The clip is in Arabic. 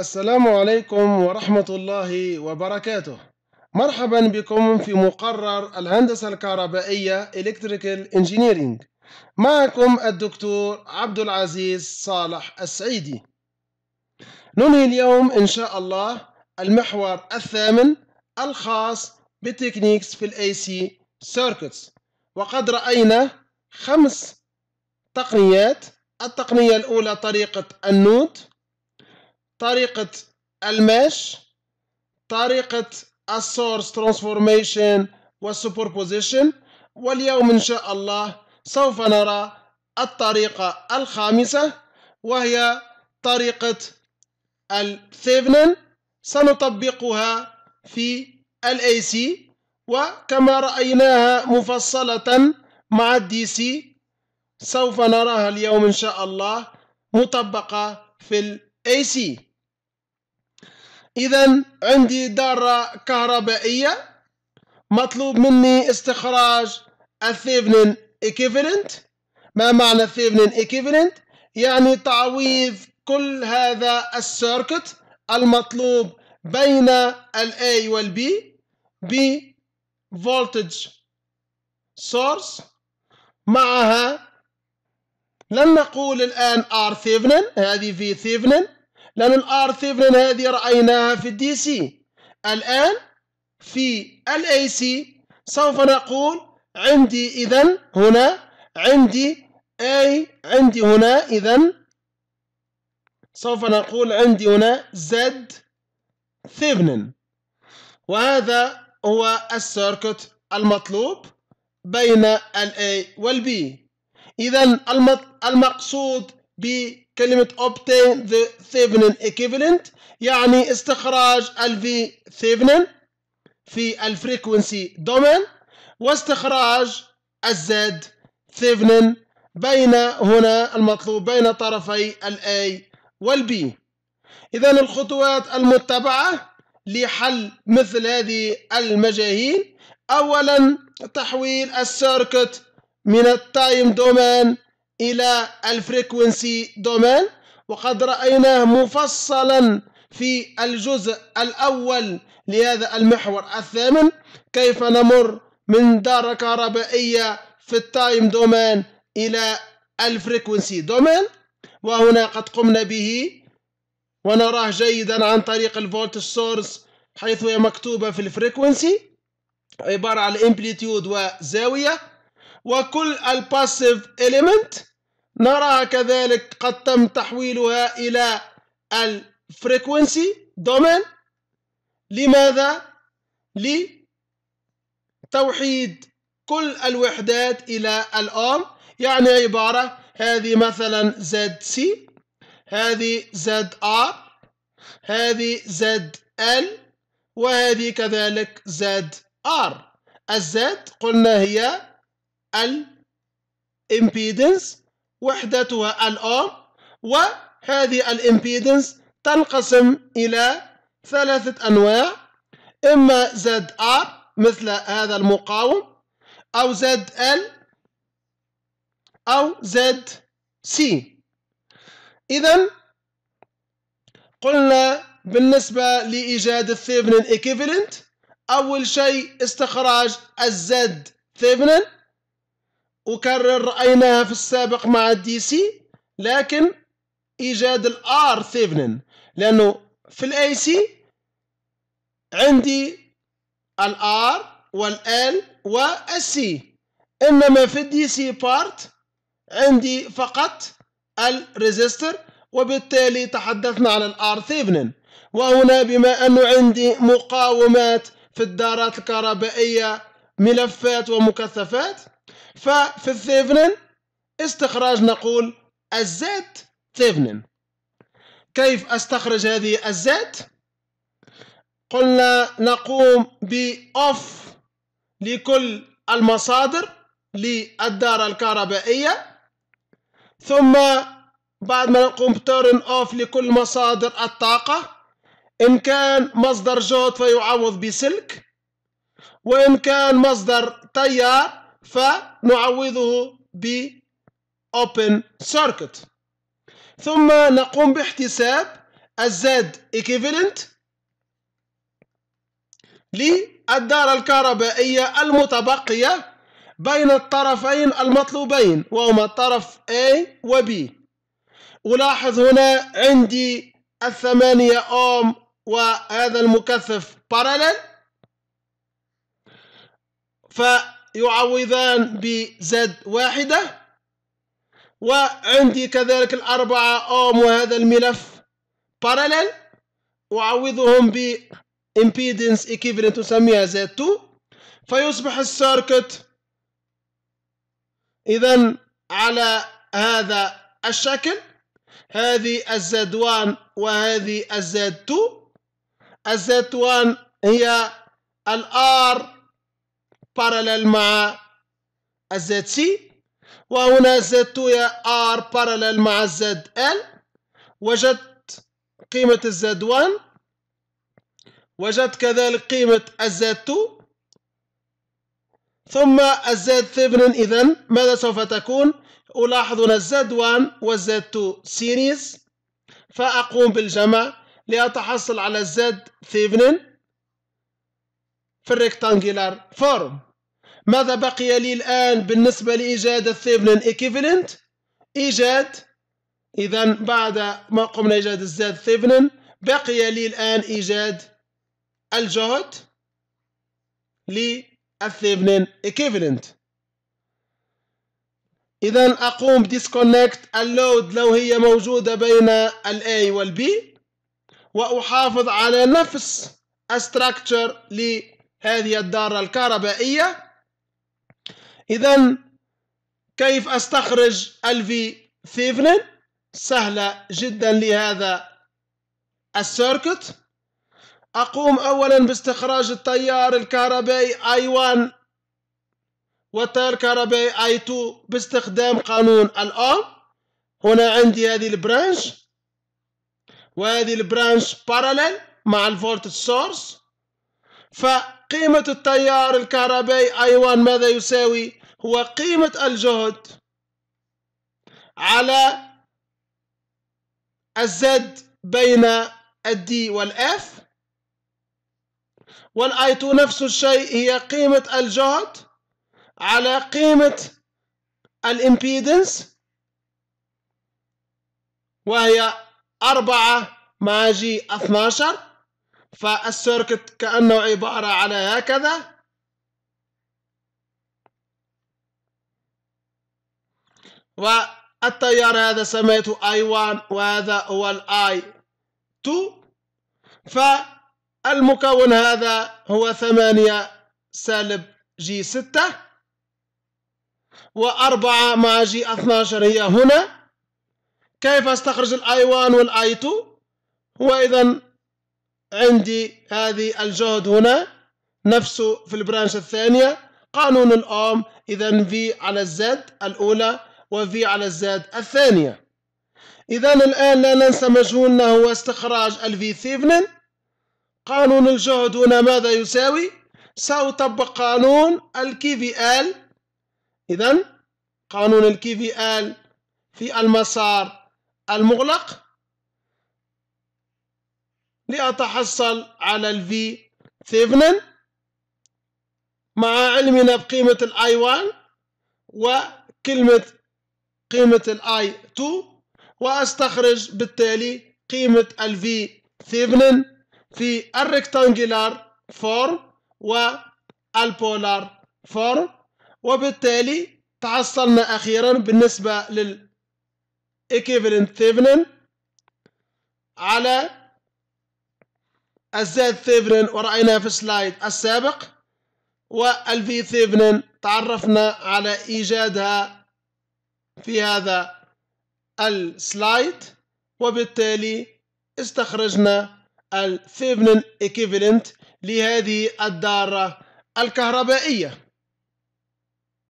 السلام عليكم ورحمة الله وبركاته مرحبا بكم في مقرر الهندسة الكهربائية Electrical Engineering معكم الدكتور عبد العزيز صالح السعيدي ننهي اليوم إن شاء الله المحور الثامن الخاص بتكنيكس في الاي سي سيركتس وقد رأينا خمس تقنيات التقنية الأولى طريقة النود طريقة الماش طريقة السورس ترانسفورميشن والسوبربوزيشن واليوم إن شاء الله سوف نرى الطريقة الخامسة وهي طريقة الثيفنن سنطبقها في الاي سي وكما رأيناها مفصلة مع الدي سي سوف نراها اليوم إن شاء الله مطبقة في الاي سي إذا عندي دارة كهربائية مطلوب مني استخراج الثيفنين إيكيفالنت ما معنى الثيفنين إيكيفالنت؟ يعني تعويض كل هذا السيركت المطلوب بين ال A وال B بفولتج سورس معها لن نقول الآن R ثيفنين هذه في ثيفنين لأن الار ثيفنين هذه رأيناها في الدي سي الآن في الاي سي سوف نقول عندي إذا هنا عندي اي عندي هنا إذا سوف نقول عندي هنا زد ثيفنين وهذا هو السيركت المطلوب بين الأي A إذا المقصود بكلمة obtain the Thevenin equivalent يعني استخراج ال V Thevenin في الفريكونسي دومين واستخراج Z Thevenin بين هنا المطلوب بين طرفي ال A وال B إذا الخطوات المتبعة لحل مثل هذه المجاهيل أولا تحويل السيركت من التايم دومين إلى الفريكونسي دومين وقد رأيناه مفصلا في الجزء الأول لهذا المحور الثامن كيف نمر من دارة كهربائية في التايم دومين إلى الفريكونسي دومين وهنا قد قمنا به ونراه جيدا عن طريق الفولت سورس حيث هي مكتوبة في الفريكونسي عبارة عن امبليتيود وزاوية وكل الباسيف إليمنت نراها كذلك قد تم تحويلها إلى الفريكونسي دومين لماذا؟ لتوحيد كل الوحدات إلى الأوم يعني عبارة هذه مثلا زد سي هذه زد ار هذه زد ال وهذه كذلك زد ار الزد قلنا هي الامبيدنس وحدتها الأوم وهذه الإمبيدنس تنقسم إلى ثلاثة أنواع إما زد آر مثل هذا المقاوم أو زد ال أو زد سي إذا قلنا بالنسبة لإيجاد الثيفنين إيكيفالنت أول شيء استخراج الزد ثيفنين اكرر رأيناها في السابق مع الدي سي لكن إيجاد الآر ثيفنن لأنه في الاي سي عندي الآر والال والسي إنما في الدي سي بارت عندي فقط الريزستر وبالتالي تحدثنا عن الآر ثيفنن وهنا بما أنه عندي مقاومات في الدارات الكهربائية ملفات ومكثفات ففي الثيفنن استخراج نقول الزيت ثيفنن كيف استخرج هذه الزيت قلنا نقوم بأوف لكل المصادر للدارة الكهربائية ثم بعد ما نقوم بتورن أوف لكل مصادر الطاقة إن كان مصدر جهد فيعوض بسلك وإن كان مصدر تيار فنعوضه ب open circuit ثم نقوم باحتساب الزاد equivalent للدارة الكهربائية المتبقية بين الطرفين المطلوبين وهما الطرف A و B ألاحظ هنا عندي الثمانية أوم وهذا المكثف parallel ف يعوضان نعم. بزد واحدة وعندي كذلك الأربعة أوم وهذا الملف parallel أعوضهم ب impedance equivalent تسميها Z2 فيصبح السيركت إذا على هذا الشكل هذه الزد 1 وهذه الزد 2 الزد 1 هي الار parallèle مع z وهنا z2 يا r parallel مع zl وجدت قيمة z1 وجدت كذلك قيمة z2 ثم z 7 إذا ماذا سوف تكون؟ ألاحظ هنا z1 و z2 series فأقوم بالجمع لأتحصل على z7 في الريكتانجيلار فورم ماذا بقي لي الآن بالنسبة لإيجاد الثيفلين إيكيفالنت إيجاد إذا بعد ما قمنا إيجاد الزاد ثيفلين بقي لي الآن إيجاد الجهد للثيفلين إيكيفالنت إذا أقوم ديسكونكت اللود لو هي موجودة بين الـ A والـ B وأحافظ على نفس structure لـ هذه الدارة الكهربائية إذا كيف أستخرج الفي ثيفنين سهلة جدا لهذا السيركت أقوم أولا باستخراج التيار الكهربائي I1 والتيار الكهربائي I2 باستخدام قانون الأوم هنا عندي هذه البرانش وهذه البرانش باراليل مع الفولت سورس ف قيمة التيار الكهربائي أي1 ماذا يساوي؟ هو قيمة الجهد على الزد بين الدي والإف والآي2 نفس الشيء هي قيمة الجهد على قيمة الإمبيدنس وهي أربعة مع جي 12 فالسيركت كأنه عبارة على هكذا والتيار هذا سميته I1 وهذا هو الاي 2 فالمكون هذا هو 8 سالب جي 6 وأربعة مع جي 12 هي هنا كيف استخرج الاي 1 والاي 2 هو إذا عندي هذه الجهد هنا نفسه في البرانش الثانية قانون الأوم إذا V على الزد الأولى وفي على الزد الثانية إذا الآن لا ننسى مجهولنا هو استخراج الفي ثيفنن قانون الجهد هنا ماذا يساوي؟ سأطبق قانون الكي في ال إذا قانون الكي في ال في المسار المغلق لأتحصل على الـ V ثيفنن مع علمنا بقيمة الـ i 1 وكلمة قيمة الـ i 2 وأستخرج بالتالي قيمة الـ V ثيفنن في الريكتانجلار فورم والبولار فورم وبالتالي تحصلنا أخيرا بالنسبة للإيكيفالنت ثيفنن على الزد ثيفنن ورأينا في السلايد السابق والفي ثيفنن تعرفنا على إيجادها في هذا السلايد وبالتالي استخرجنا الثيفنن إكيفلنت لهذه الدارة الكهربائية